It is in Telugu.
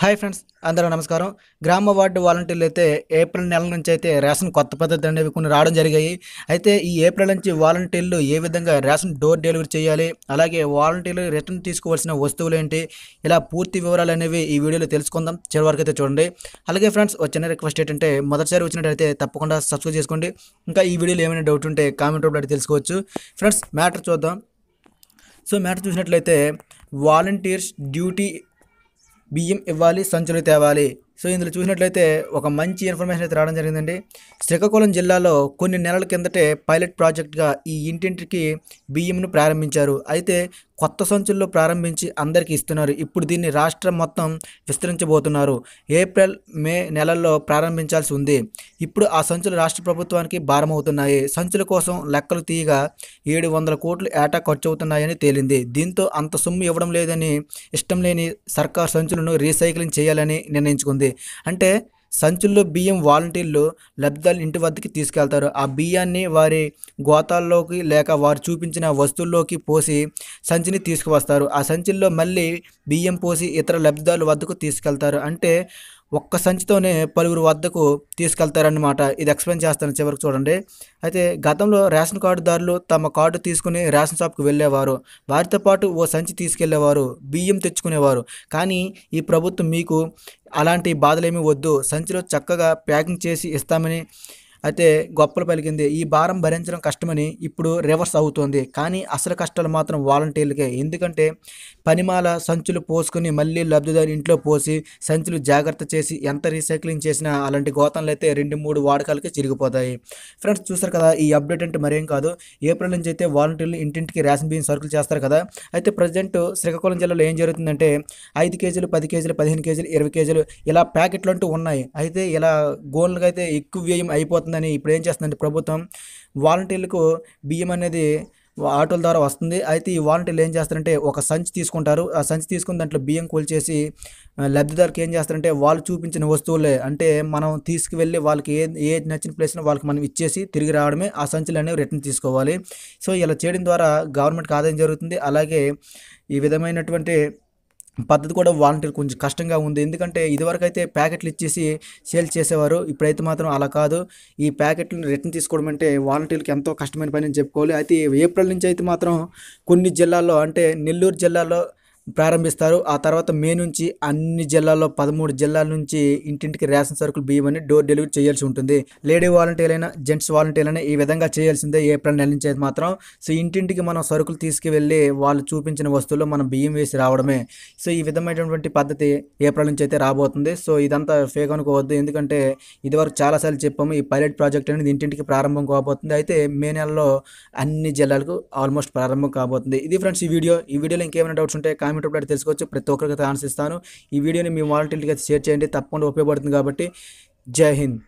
హాయ్ ఫ్రెండ్స్ అందరూ నమస్కారం గ్రామ వార్డు వాలంటీర్లు అయితే ఏప్రిల్ నెల నుంచి అయితే రేషన్ కొత్త పద్ధతి అనేవి కొన్ని రావడం జరిగాయి అయితే ఈ ఏప్రిల్ నుంచి వాలంటీర్లు ఏ విధంగా రేషన్ డోర్ డెలివరీ చేయాలి అలాగే వాలంటీర్లు రిటర్న్ తీసుకోవాల్సిన వస్తువులు ఏంటి ఇలా పూర్తి వివరాలు అనేవి ఈ వీడియోలో తెలుసుకుందాం చివరి వరకు అయితే చూడండి అలాగే ఫ్రెండ్స్ వచ్చిన రిక్వెస్ట్ ఏంటంటే మొదటిసారి వచ్చినట్టయితే తప్పకుండా సబ్స్క్రైబ్ చేసుకోండి ఇంకా ఈ వీడియోలో ఏమైనా డౌట్ ఉంటే కామెంట్ రూపంలో తెలుసుకోవచ్చు ఫ్రెండ్స్ మ్యాటర్ చూద్దాం సో మ్యాటర్ చూసినట్లయితే వాలంటీర్స్ డ్యూటీ బియ్యం ఇవ్వాలి సంచులు తేవాలి సో ఇందులో చూసినట్లయితే ఒక మంచి ఇన్ఫర్మేషన్ అయితే రావడం జరిగిందండి శ్రీకాకుళం జిల్లాలో కొన్ని నెలల కిందటే పైలట్ ప్రాజెక్ట్గా ఈ ఇంటింటికి బియ్యంను ప్రారంభించారు అయితే కొత్త సంచుల్లో ప్రారంభించి అందరికీ ఇస్తున్నారు ఇప్పుడు దీన్ని రాష్ట్రం మొత్తం విస్తరించబోతున్నారు ఏప్రిల్ మే నెలల్లో ప్రారంభించాల్సి ఉంది ఇప్పుడు ఆ సంచులు రాష్ట్ర ప్రభుత్వానికి భారమవుతున్నాయి సంచుల కోసం లెక్కలు తీయగా ఏడు వందల కోట్లు ఏటా ఖర్చు అవుతున్నాయని తేలింది దీంతో అంత సొమ్ము ఇవ్వడం లేదని ఇష్టం లేని సర్కార్ సంచులను రీసైక్లింగ్ చేయాలని నిర్ణయించుకుంది అంటే సంచుల్లో బియ్యం వాలంటీర్లు లబ్ధిదారులు ఇంటి వద్దకి తీసుకెళ్తారు ఆ బియ్యాన్ని వారి గోతాల్లోకి లేక వారు చూపించిన వస్తువుల్లోకి పోసి సంచిని తీసుకువస్తారు ఆ సంచుల్లో మళ్ళీ బియ్యం పోసి ఇతర లబ్ధిదారుల వద్దకు తీసుకెళ్తారు అంటే ఒక్క సంచితోనే పలువురు వద్దకు తీసుకెళ్తారన్నమాట ఇది ఎక్స్ప్లెయిన్ చేస్తాను చివరికి చూడండి అయితే గతంలో రేషన్ కార్డుదారులు తమ కార్డు తీసుకుని రేషన్ షాప్కి వెళ్ళేవారు వారితో పాటు ఓ సంచి తీసుకెళ్లేవారు బియ్యం తెచ్చుకునేవారు కానీ ఈ ప్రభుత్వం మీకు అలాంటి బాధలేమీ వద్దు సంచిలో చక్కగా ప్యాకింగ్ చేసి ఇస్తామని అయితే గొప్పలు పలికింది ఈ భారం భరించడం కష్టమని ఇప్పుడు రివర్స్ అవుతోంది కానీ అసలు కష్టాలు మాత్రం వాలంటీర్లకే ఎందుకంటే పనిమాల సంచులు పోసుకుని మళ్ళీ లబ్ధిదారు ఇంట్లో పోసి సంచులు జాగ్రత్త చేసి ఎంత రీసైక్లింగ్ చేసినా అలాంటి గోతంలు అయితే రెండు మూడు వాడకాలకే చిరిగిపోతాయి ఫ్రెండ్స్ చూసారు కదా ఈ అప్డేట్ అంటే మరేం కాదు ఏప్రిల్ నుంచి అయితే వాలంటీర్లు ఇంటింటికి రేషన్ బియ్యం సరుకులు చేస్తారు కదా అయితే ప్రజెంట్ శ్రీకాకుళం జిల్లాలో ఏం జరుగుతుందంటే ఐదు కేజీలు పది కేజీలు పదిహేను కేజీలు ఇరవై కేజీలు ఇలా ప్యాకెట్లు అంటూ ఉన్నాయి అయితే ఇలా గోన్లకు అయితే ఎక్కువ వ్యయం అయిపోతుంది అయిపోతుందని ఇప్పుడు ఏం చేస్తుందంటే ప్రభుత్వం వాలంటీర్లకు బియ్యం అనేది ఆటోల ద్వారా వస్తుంది అయితే ఈ వాలంటీర్లు ఏం చేస్తారంటే ఒక సంచి తీసుకుంటారు ఆ సంచి తీసుకుని దాంట్లో బియ్యం కూల్చేసి లబ్ధిదారుకి ఏం చేస్తారంటే వాళ్ళు చూపించిన వస్తువులే అంటే మనం తీసుకువెళ్ళి వాళ్ళకి ఏ ఏ నచ్చిన ప్లేస్ని వాళ్ళకి మనం ఇచ్చేసి తిరిగి రావడమే ఆ సంచులు అనేవి రిటర్న్ తీసుకోవాలి సో ఇలా చేయడం ద్వారా గవర్నమెంట్కి ఆదాయం జరుగుతుంది అలాగే ఈ విధమైనటువంటి పద్ధతి కూడా వాలంటీర్ కొంచెం కష్టంగా ఉంది ఎందుకంటే ఇదివరకు అయితే ప్యాకెట్లు ఇచ్చేసి సేల్ చేసేవారు ఇప్పుడైతే మాత్రం అలా కాదు ఈ ప్యాకెట్లను రిటర్న్ తీసుకోవడం అంటే వాలంటీర్కి ఎంతో కష్టమైన పని అని చెప్పుకోవాలి అయితే ఏప్రిల్ నుంచి అయితే మాత్రం కొన్ని జిల్లాల్లో అంటే నెల్లూరు జిల్లాలో ప్రారంభిస్తారు ఆ తర్వాత మే నుంచి అన్ని జిల్లాల్లో పదమూడు జిల్లాల నుంచి ఇంటింటికి రేషన్ సరుకులు బియ్యం అని డోర్ డెలివరీ చేయాల్సి ఉంటుంది లేడీ వాలంటీర్లైనా జెంట్స్ వాలంటీర్లైనా ఈ విధంగా చేయాల్సిందే ఏప్రిల్ నెల నుంచి మాత్రం సో ఇంటింటికి మనం సరుకులు తీసుకువెళ్ళి వాళ్ళు చూపించిన వస్తువుల్లో మనం బియ్యం వేసి రావడమే సో ఈ విధమైనటువంటి పద్ధతి ఏప్రిల్ నుంచి అయితే రాబోతుంది సో ఇదంతా ఫేక్ అనుకోవద్దు ఎందుకంటే ఇదివరకు చాలాసార్లు చెప్పాము ఈ పైలట్ ప్రాజెక్ట్ అనేది ఇంటింటికి ప్రారంభం కాబోతుంది అయితే మే నెలలో అన్ని జిల్లాలకు ఆల్మోస్ట్ ప్రారంభం కాబోతుంది ఇది ఫ్రెండ్స్ ఈ వీడియో ఈ వీడియోలో ఇంకేమైనా డౌట్స్ ఉంటే కామెంట్ ఇంటర్మీడియట్ అయితే తెలుసుకోవచ్చు ప్రతి ఒక్కరికి ఆన్సర్ ఇస్తాను ఈ వీడియోని మీ వాలంటీర్లకి షేర్ చేయండి తప్పకుండా ఉపయోగపడుతుంది కాబట్టి జై హింద్